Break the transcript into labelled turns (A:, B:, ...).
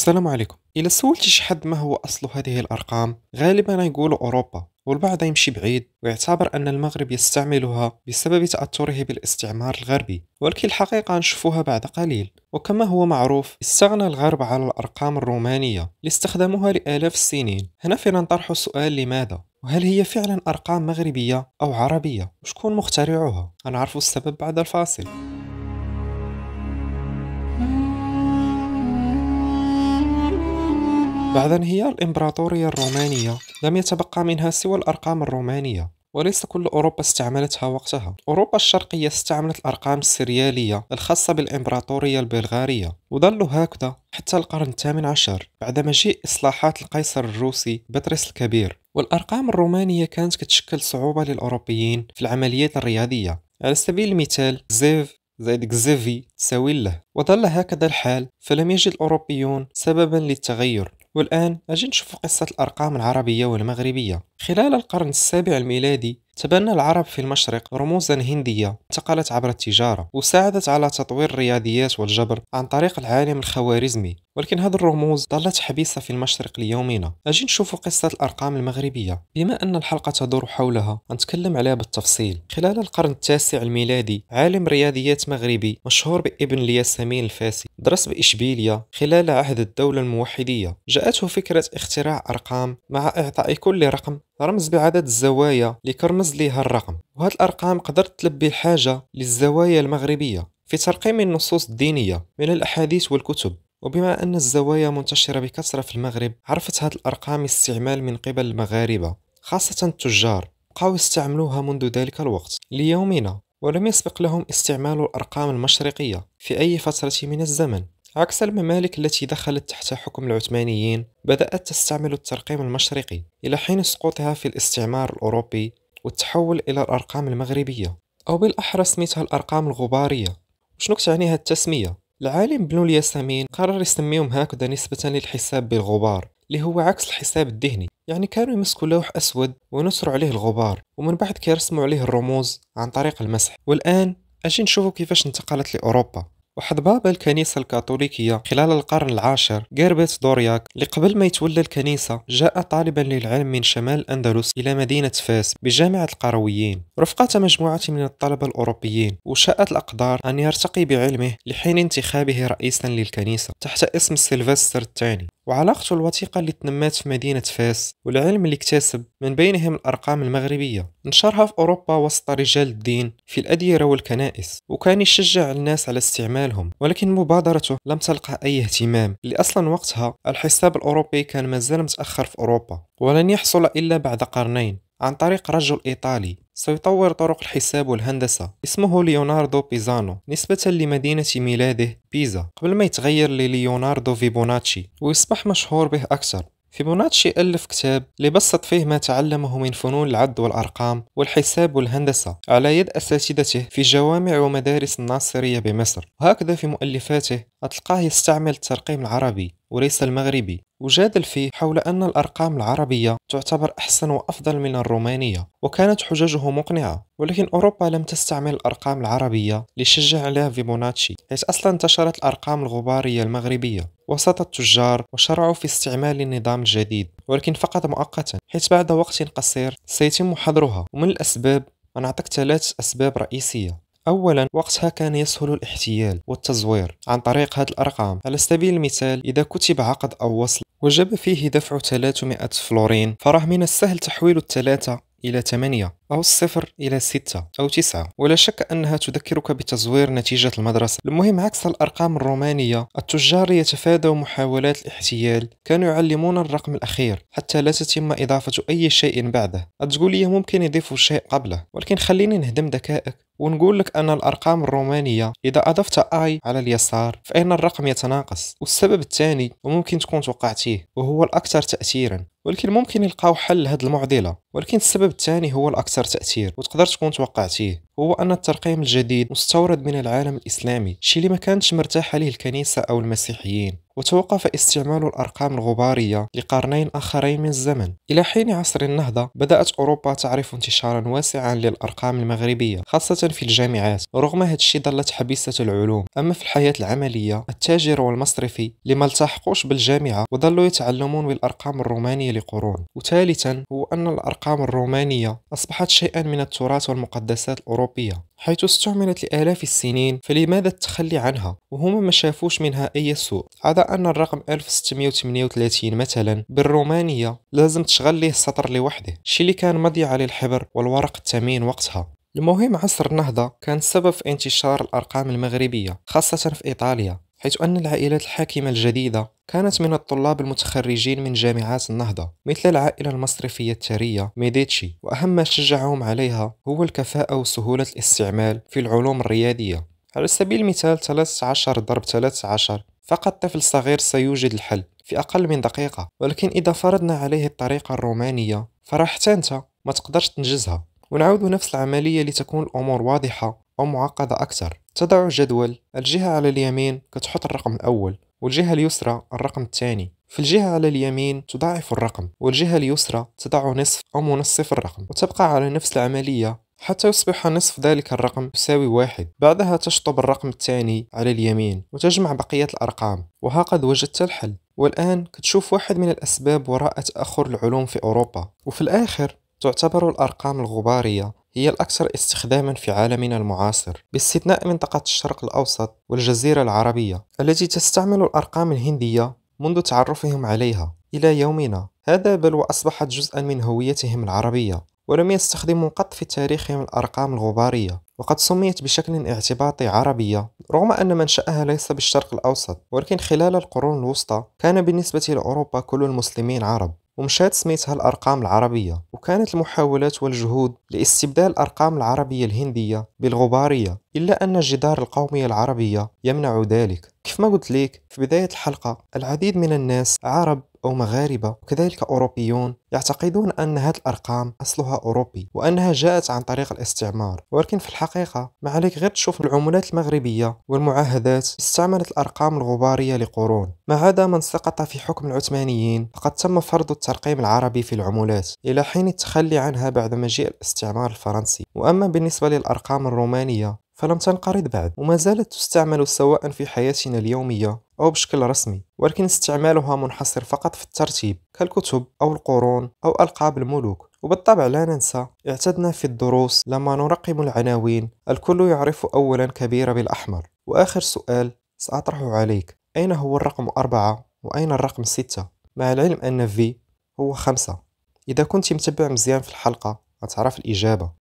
A: السلام عليكم إذا سولت شي حد ما هو أصل هذه الأرقام غالبا يقول أوروبا والبعض يمشي بعيد ويعتبر أن المغرب يستعملها بسبب تأثره بالاستعمار الغربي ولكن الحقيقة نشوفها بعد قليل وكما هو معروف استغنى الغرب على الأرقام الرومانية لاستخدامها لآلاف السنين هنا فين نطرح سؤال لماذا وهل هي فعلا أرقام مغربية أو عربية وشكون مخترعها؟ هنعرف السبب بعد الفاصل بعد انهيار الإمبراطورية الرومانية لم يتبقى منها سوى الأرقام الرومانية وليس كل أوروبا استعملتها وقتها أوروبا الشرقية استعملت الأرقام السريالية الخاصة بالإمبراطورية البلغارية وظلوا هكذا حتى القرن الثامن عشر بعد مجيء إصلاحات القيصر الروسي بطرس الكبير والأرقام الرومانية كانت كتشكل صعوبة للأوروبيين في العمليات الرياضية على سبيل المثال زيف زائد كزيفي تساوي له وظل هكذا الحال فلم يجد الأوروبيون سببا للتغير والآن أجي نشوف قصة الأرقام العربية والمغربية خلال القرن السابع الميلادي تبنى العرب في المشرق رموزا هندية انتقلت عبر التجارة وساعدت على تطوير الرياضيات والجبر عن طريق العالم الخوارزمي ولكن هذه الرموز ظلت حبيسة في المشرق ليومنا أجي نشوف قصة الأرقام المغربية بما أن الحلقة تدور حولها نتكلم عليها بالتفصيل خلال القرن التاسع الميلادي عالم رياضيات مغربي مشهور بابن الياسمين الفاسي درس بإشبيلية خلال عهد الدولة الموحدية جاءته فكرة اختراع أرقام مع إعطاء كل رقم رمز بعدد الزوايا لكرمز ليها الرقم وهاد الأرقام قدرت تلبي الحاجة للزوايا المغربية في ترقيم النصوص الدينية من الأحاديث والكتب وبما أن الزوايا منتشرة بكثرة في المغرب عرفت هذه الأرقام استعمال من قبل المغاربة خاصة التجار بقاو يستعملوها منذ ذلك الوقت ليومنا ولم يسبق لهم استعمال الأرقام المشرقية في أي فترة من الزمن عكس الممالك التي دخلت تحت حكم العثمانيين بدأت تستعمل الترقيم المشرقي إلى حين سقوطها في الاستعمار الأوروبي والتحول إلى الأرقام المغربية أو بالأحرى سميتها الأرقام الغبارية وشنو تعنيها التسمية؟ العالم بنو الياسمين قرر يسميهم هكذا نسبة للحساب بالغبار اللي هو عكس الحساب الذهني يعني كانوا يمسكوا لوح أسود ونسروا عليه الغبار ومن بعد كيرسموا عليه الرموز عن طريق المسح والآن أجي نشوفوا كيفاش انتقلت لأوروبا واحد بابا الكنيسة الكاثوليكية خلال القرن العاشر جيربيت دورياك اللي قبل ما يتولى الكنيسة جاء طالبا للعلم من شمال الأندلس إلى مدينة فاس بجامعة القرويين رفقة مجموعة من الطلبة الأوروبيين وشاءت الأقدار أن يرتقي بعلمه لحين انتخابه رئيسا للكنيسة تحت اسم سيلفستر الثاني وعلاقته الوثيقة اللي تنمات في مدينة فاس والعلم اللي اكتسب من بينهم الأرقام المغربية نشرها في أوروبا وسط رجال الدين في الأديرة والكنائس وكان يشجع الناس على استعمالهم ولكن مبادرته لم تلقى أي اهتمام لأصلا وقتها الحساب الأوروبي كان مازال متأخر في أوروبا ولن يحصل إلا بعد قرنين عن طريق رجل إيطالي سيطور طرق الحساب والهندسة اسمه ليوناردو بيزانو نسبة لمدينة ميلاده بيزا قبل ما يتغير لليوناردو فيبوناتشي ويصبح مشهور به أكثر فيبوناتشي ألف كتاب لبسط فيه ما تعلمه من فنون العد والأرقام والحساب والهندسة على يد أساتذته في جوامع ومدارس الناصرية بمصر وهكذا في مؤلفاته أتلقاه يستعمل الترقيم العربي وليس المغربي وجادل فيه حول أن الأرقام العربية تعتبر أحسن وأفضل من الرومانية وكانت حججه مقنعة ولكن أوروبا لم تستعمل الأرقام العربية لشجع عليها فيبوناتشي حيث أصلا انتشرت الأرقام الغبارية المغربية وسط التجار وشرعوا في استعمال النظام الجديد ولكن فقط مؤقتا حيث بعد وقت قصير سيتم حظرها ومن الأسباب أنعطيك ثلاث أسباب رئيسية أولا وقتها كان يسهل الاحتيال والتزوير عن طريق هذه الأرقام على سبيل المثال إذا كتب عقد أو وصل وجب فيه دفع 300 فلورين فراه من السهل تحويل الثلاثة إلى 8 أو الصفر إلى 6 أو 9 ولا شك أنها تذكرك بتزوير نتيجة المدرسة المهم عكس الأرقام الرومانية التجار يتفادوا محاولات الاحتيال كانوا يعلمون الرقم الأخير حتى لا تتم إضافة أي شيء بعده لي ممكن يضيفوا شيء قبله ولكن خليني نهدم ذكائك ونقول لك أن الأرقام الرومانية إذا أضفت آي على اليسار فإن الرقم يتناقص والسبب الثاني وممكن تكون توقعتيه وهو الأكثر تأثيرا ولكن ممكن يلقاو حل لهذه المعضله ولكن السبب الثاني هو الاكثر تاثير وتقدر تكون توقعتيه هو أن الترقيم الجديد مستورد من العالم الإسلامي شي اللي ما كانتش مرتاحة ليه الكنيسة أو المسيحيين وتوقف استعمال الأرقام الغبارية لقرنين آخرين من الزمن إلى حين عصر النهضة بدأت أوروبا تعرف انتشارا واسعا للأرقام المغربية خاصة في الجامعات رغم هذا الشيء ظلت حبيسة العلوم أما في الحياة العملية التاجر والمصرفي لما التحقوش بالجامعة وظلوا يتعلمون بالأرقام الرومانية لقرون وثالثا هو أن الأرقام الرومانية أصبحت شيئا من التراث والمقدسات الأوروبية الأوروبية حيث استعملت لآلاف السنين فلماذا التخلي عنها وهما ما شافوش منها أي سوء عدا أن الرقم 1638 مثلا بالرومانية لازم تشغل ليه السطر لوحده شي اللي كان مضيع للحبر والورق الثمين وقتها المهم عصر النهضة كان سبب في انتشار الأرقام المغربية خاصة في إيطاليا حيث أن العائلات الحاكمة الجديدة كانت من الطلاب المتخرجين من جامعات النهضة مثل العائلة المصرفية الثرية ميديتشي وأهم ما شجعهم عليها هو الكفاءة وسهولة الاستعمال في العلوم الريادية على سبيل المثال 13 ضرب 13 فقط طفل صغير سيوجد الحل في أقل من دقيقة ولكن إذا فرضنا عليه الطريقة الرومانية فراح حتى أنت ما تقدرش تنجزها ونعود نفس العملية لتكون الأمور واضحة أو معقدة أكثر تضع جدول الجهة على اليمين كتحط الرقم الأول والجهة اليسرى الرقم الثاني في الجهة على اليمين تضاعف الرقم والجهة اليسرى تضع نصف أو منصف الرقم وتبقى على نفس العملية حتى يصبح نصف ذلك الرقم يساوي واحد بعدها تشطب الرقم الثاني على اليمين وتجمع بقية الأرقام وهكذا وجدت الحل والآن كتشوف واحد من الأسباب وراء تأخر العلوم في أوروبا وفي الآخر تعتبر الأرقام الغبارية هي الأكثر استخداما في عالمنا المعاصر باستثناء منطقة الشرق الأوسط والجزيرة العربية التي تستعمل الأرقام الهندية منذ تعرفهم عليها إلى يومنا هذا بل وأصبحت جزءا من هويتهم العربية ولم يستخدموا قط في تاريخهم الأرقام الغبارية وقد سميت بشكل اعتباطي عربية رغم أن منشأها ليس بالشرق الأوسط ولكن خلال القرون الوسطى كان بالنسبة لأوروبا كل المسلمين عرب ومشات سميتها الأرقام العربية وكانت المحاولات والجهود لاستبدال الأرقام العربية الهندية بالغبارية إلا أن الجدار القومية العربية يمنع ذلك كيف ما قلت لك في بداية الحلقة العديد من الناس عرب أو مغاربة وكذلك أوروبيون يعتقدون أن هذه الأرقام أصلها أوروبي وأنها جاءت عن طريق الاستعمار ولكن في الحقيقة ما عليك غير تشوف العملات المغربية والمعاهدات استعملت الأرقام الغبارية لقرون ما عدا من سقط في حكم العثمانيين فقد تم فرض الترقيم العربي في العملات إلى حين التخلي عنها بعد مجيء الاستعمار الفرنسي وأما بالنسبة للأرقام الرومانية فلم تنقرض بعد وما زالت تستعمل سواء في حياتنا اليومية أو بشكل رسمي ولكن استعمالها منحصر فقط في الترتيب كالكتب أو القرون أو ألقاب الملوك وبالطبع لا ننسى اعتدنا في الدروس لما نرقم العناوين الكل يعرف أولا كبير بالأحمر وآخر سؤال سأطرحه عليك أين هو الرقم أربعة وأين الرقم ستة مع العلم أن في هو خمسة إذا كنت متبع مزيان في الحلقة أتعرف الإجابة